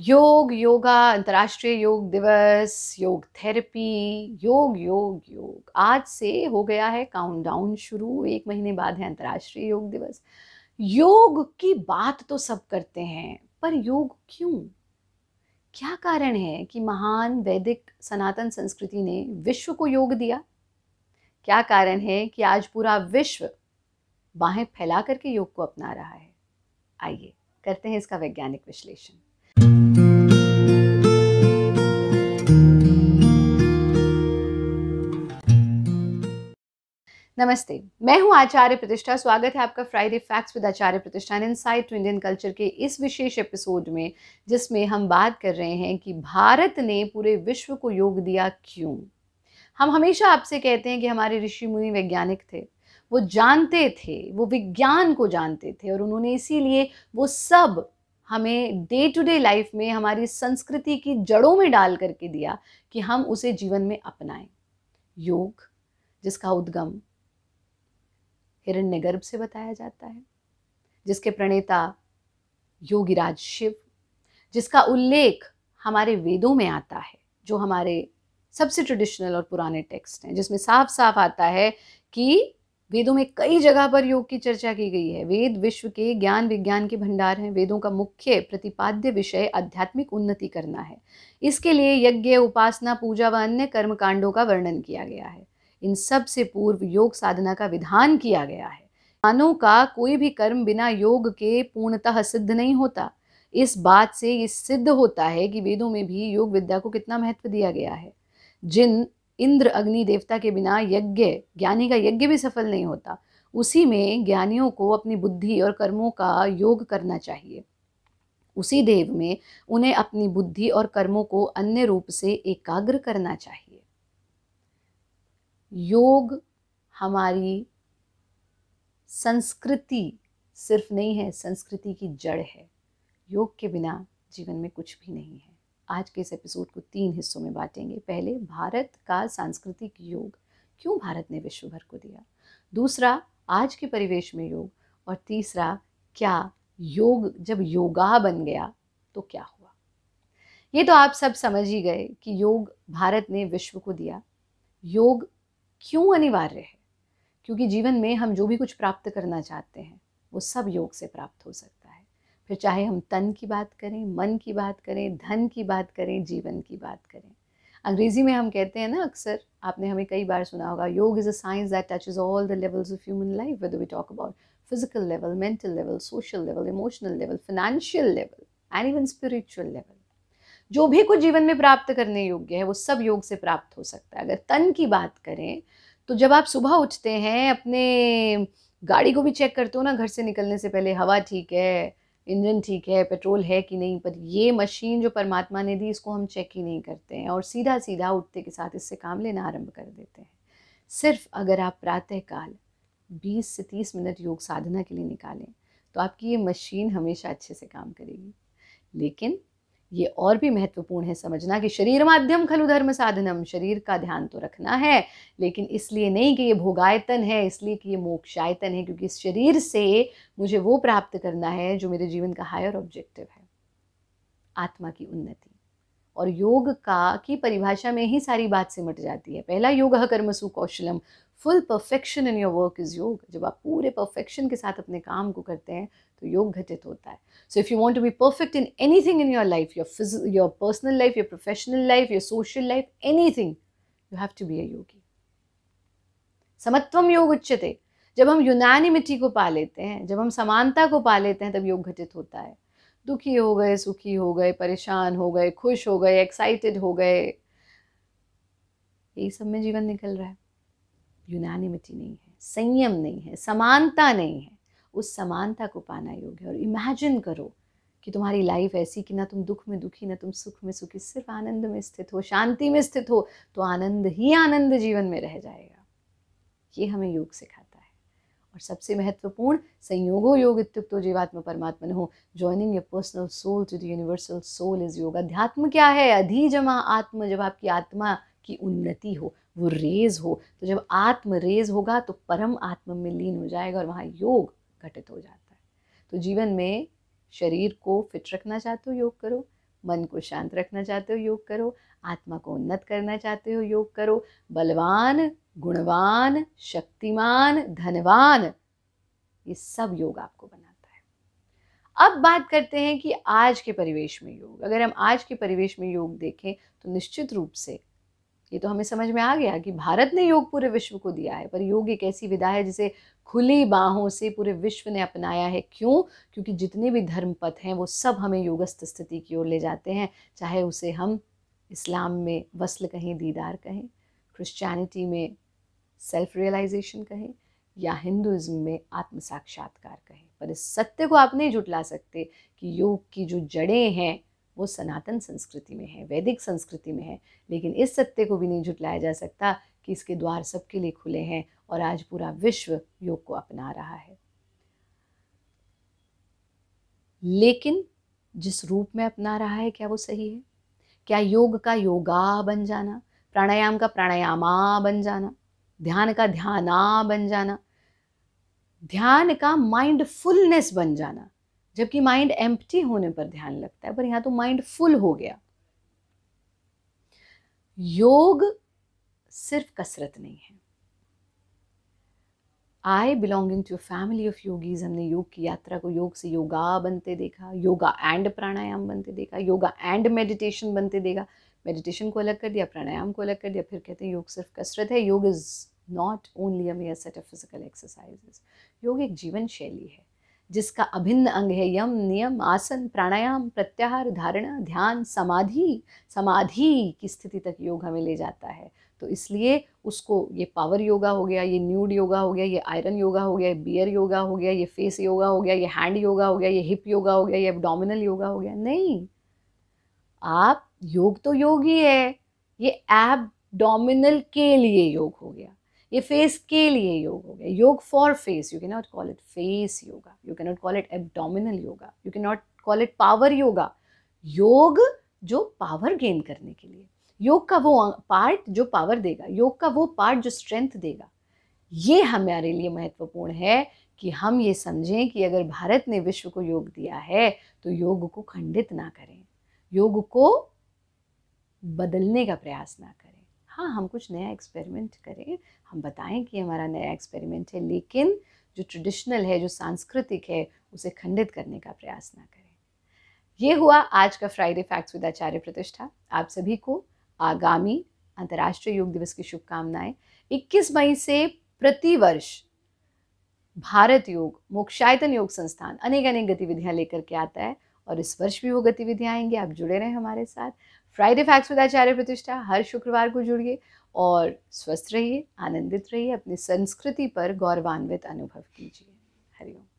योग योगा अंतर्राष्ट्रीय योग दिवस योग थेरेपी योग योग योग आज से हो गया है काउंटडाउन शुरू एक महीने बाद है अंतर्राष्ट्रीय योग दिवस योग की बात तो सब करते हैं पर योग क्यों क्या कारण है कि महान वैदिक सनातन संस्कृति ने विश्व को योग दिया क्या कारण है कि आज पूरा विश्व बाहें फैला करके योग को अपना रहा है आइए करते हैं इसका वैज्ञानिक विश्लेषण नमस्ते मैं हूं आचार्य प्रतिष्ठा स्वागत है आपका Friday facts with Acharya Pratishtha insight to Indian culture के इस विशेष एपिसोड में जिसमें हम बात कर रहे हैं कि भारत ने पूरे विश्व को योग दिया क्यों हम हमेशा आपसे कहते हैं कि हमारे ऋषि मुनि वैज्ञानिक थे वो जानते थे वो विज्ञान को जानते थे और उन्होंने इसीलिए वो सब हमें डे टू डे लाइफ में हमारी संस्कृति की जड़ों में डाल करके दिया कि हम उसे जीवन में अपनाएं योग जिसका उद्गम हिरण्य गर्भ से बताया जाता है जिसके प्रणेता योगीराज शिव जिसका उल्लेख हमारे वेदों में आता है जो हमारे सबसे ट्रेडिशनल और पुराने टेक्स्ट हैं जिसमें साफ साफ आता है कि वेदों में कई जगह पर योग की चर्चा की गई है वेद विश्व के ज्ञान विज्ञान के भंडार हैं वेदों का मुख्य प्रतिपाद्य विषय आध्यात्मिक उन्नति करना है इसके लिए यज्ञ उपासना पूजा व अन्य कर्मकांडों का वर्णन किया गया है इन सब से पूर्व योग साधना का विधान किया गया है मानव का कोई भी कर्म बिना योग के पूर्णतः सिद्ध नहीं होता इस बात से ये सिद्ध होता है कि वेदों में भी योग विद्या को कितना महत्व दिया गया है जिन इंद्र अग्नि देवता के बिना यज्ञ ज्ञानी का यज्ञ भी सफल नहीं होता उसी में ज्ञानियों को अपनी बुद्धि और कर्मों का योग करना चाहिए उसी देव में उन्हें अपनी बुद्धि और कर्मों को अन्य रूप से एकाग्र करना चाहिए योग हमारी संस्कृति सिर्फ नहीं है संस्कृति की जड़ है योग के बिना जीवन में कुछ भी नहीं है आज के इस एपिसोड को तीन हिस्सों में बांटेंगे पहले भारत का सांस्कृतिक योग क्यों भारत ने विश्व भर को दिया दूसरा आज के परिवेश में योग और तीसरा क्या योग जब योगा बन गया तो क्या हुआ ये तो आप सब समझ ही गए कि योग भारत ने विश्व को दिया योग क्यों अनिवार्य है क्योंकि जीवन में हम जो भी कुछ प्राप्त करना चाहते हैं वो सब योग से प्राप्त हो सकता है फिर चाहे हम तन की बात करें मन की बात करें धन की बात करें जीवन की बात करें अंग्रेजी में हम कहते हैं ना अक्सर आपने हमें कई बार सुना होगा yoga is a science that touches all the levels of human life whether we talk about physical level mental level social level emotional level financial level and even spiritual level जो भी कुछ जीवन में प्राप्त करने योग्य है वो सब योग से प्राप्त हो सकता है अगर तन की बात करें तो जब आप सुबह उठते हैं अपने गाड़ी को भी चेक करते हो ना घर से निकलने से पहले हवा ठीक है इंजन ठीक है पेट्रोल है कि नहीं पर ये मशीन जो परमात्मा ने दी इसको हम चेक ही नहीं करते हैं और सीधा सीधा उठते के साथ इससे काम लेना आरंभ कर देते हैं सिर्फ अगर आप प्रातःकाल 20 से 30 मिनट योग साधना के लिए निकालें तो आपकी ये मशीन हमेशा अच्छे से काम करेगी लेकिन ये और भी महत्वपूर्ण है समझना कि शरीर माध्यम खलु धर्म साधनम शरीर का ध्यान तो रखना है लेकिन इसलिए नहीं कि ये भोगायतन है इसलिए कि ये मोक्षायतन है क्योंकि इस शरीर से मुझे वो प्राप्त करना है जो मेरे जीवन का हायर ऑब्जेक्टिव है आत्मा की उन्नति और योग का की परिभाषा में ही सारी बात सिमट जाती है पहला योग कर्मसु कौशलम full perfection in your work is yoga जब आप पूरे परफेक्शन के साथ अपने काम को करते हैं तो योग घटित होता है so if you want to be perfect in anything in your life your फिज your personal life your professional life your social life anything you have to be a yogi समत्वम योग उच्चते जब हम यूनानिमिटी को पा लेते हैं जब हम समानता को पा लेते हैं तब योग घटित होता है दुखी हो गए सुखी हो गए परेशान हो गए खुश हो गए एक्साइटेड हो गए यही सब में जीवन निकल रहा है यूनानिमिटी नहीं है संयम नहीं है समानता नहीं है उस समानता को पाना योग्य और इमेजिन करो कि तुम्हारी लाइफ ऐसी कि ना तुम दुख में दुखी ना तुम सुख में सुखी सिर्फ आनंद में स्थित हो शांति में स्थित हो तो आनंद ही आनंद जीवन में रह जाएगा ये हमें योग सिखाता और सबसे महत्वपूर्ण संयोगो योग इत्युक्तो जीवात्म परमात्मन हो joining your personal soul to the universal soul is yoga अध्यात्म क्या है अधि जमा आत्म जब आपकी आत्मा की उन्नति हो वो रेज हो तो जब आत्म रेज होगा तो परम आत्म में लीन हो जाएगा और वहाँ योग घटित हो जाता है तो जीवन में शरीर को फिट रखना चाहते हो योग करो मन को शांत रखना चाहते हो योग करो आत्मा को उन्नत करना चाहते हो योग करो बलवान गुणवान शक्तिमान धनवान ये सब योग आपको बनाता है अब बात करते हैं कि आज के परिवेश में योग अगर हम आज के परिवेश में योग देखें तो निश्चित रूप से ये तो हमें समझ में आ गया कि भारत ने योग पूरे विश्व को दिया है पर योग एक ऐसी विधा है जिसे खुली बाहों से पूरे विश्व ने अपनाया है क्यों क्योंकि जितने भी धर्म पथ हैं वो सब हमें योगस्थ स्थिति की ओर ले जाते हैं चाहे उसे हम इस्लाम में वसल कहें दीदार कहें क्रिश्चियनिटी में सेल्फ रियलाइजेशन कहें या हिंदुज्म में आत्म साक्षात्कार कहें पर इस सत्य को आप नहीं जुटला सकते कि योग की जो जड़ें हैं वो सनातन संस्कृति में है वैदिक संस्कृति में है लेकिन इस सत्य को भी नहीं जुटलाया जा सकता कि इसके द्वार सबके लिए खुले हैं और आज पूरा विश्व योग को अपना रहा है लेकिन जिस रूप में अपना रहा है क्या वो सही है क्या योग का योगा बन जाना प्राणायाम का प्राणायामा बन जाना ध्यान का ध्याना बन जाना ध्यान का माइंडफुलनेस बन जाना जबकि माइंड एम्प्टी होने पर ध्यान लगता है पर यहाँ तो माइंड फुल हो गया योग सिर्फ कसरत नहीं है I belonging to family of yogis हमने योग की यात्रा को योग से योगा बनते देखा योगा एंड प्राणायाम बनते देखा योगा एंड मेडिटेशन बनते देखा मेडिटेशन को अलग कर दिया प्राणायाम को अलग कर दिया फिर कहते हैं योग सिर्फ कसरत है yoga is not only a mere set of physical exercises योग एक जीवन शैली है जिसका अभिन्न अंग है यम नियम आसन प्राणायाम प्रत्याहार धारणा ध्यान समाधि समाधि की स्थिति तक योग हमें ले जाता है तो इसलिए उसको ये पावर योगा हो गया ये न्यूड योगा हो गया ये आयरन योगा हो गया ये बियर योगा हो गया ये फेस योगा हो गया ये हैंड योगा हो गया ये हिप योगा हो गया ये एबडोमिनल योगा हो गया नहीं आप योग तो योग ही है ये एबडोमिनल के लिए योग हो गया ये फेस के लिए योग हो गया yoga for face you can not call it face yoga you can not call it abdominal yoga you can not call it power yoga योग जो पावर गेन करने के लिए योग का वो पार्ट जो पावर देगा योग का वो पार्ट जो स्ट्रेंथ देगा ये हमारे लिए महत्वपूर्ण है कि हम ये समझें कि अगर भारत ने विश्व को योग दिया है तो योग को खंडित ना करें योग को बदलने का प्रयास ना करें हाँ हम कुछ नया एक्सपेरिमेंट करें हम बताएं कि हमारा नया एक्सपेरिमेंट है लेकिन जो ट्रेडिशनल है जो सांस्कृतिक है उसे खंडित करने का प्रयास ना करें ये हुआ आज का फ्राइडे फैक्ट्स विद आचार्य प्रतिष्ठा आप सभी को आगामी अंतर्राष्ट्रीय योग दिवस की शुभकामनाएं 21 मई से प्रतिवर्ष भारत योग मोक्षायतन योग संस्थान अनेक अनेक गतिविधियां लेकर के आता है और इस वर्ष भी वो गतिविधियां आएंगी आप जुड़े रहें हमारे साथ फ्राइडे फैक्स विद आचार्य प्रतिष्ठा हर शुक्रवार को जुड़िए और स्वस्थ रहिए आनंदित रहिए अपनी संस्कृति पर गौरवान्वित अनुभव कीजिए हरिओम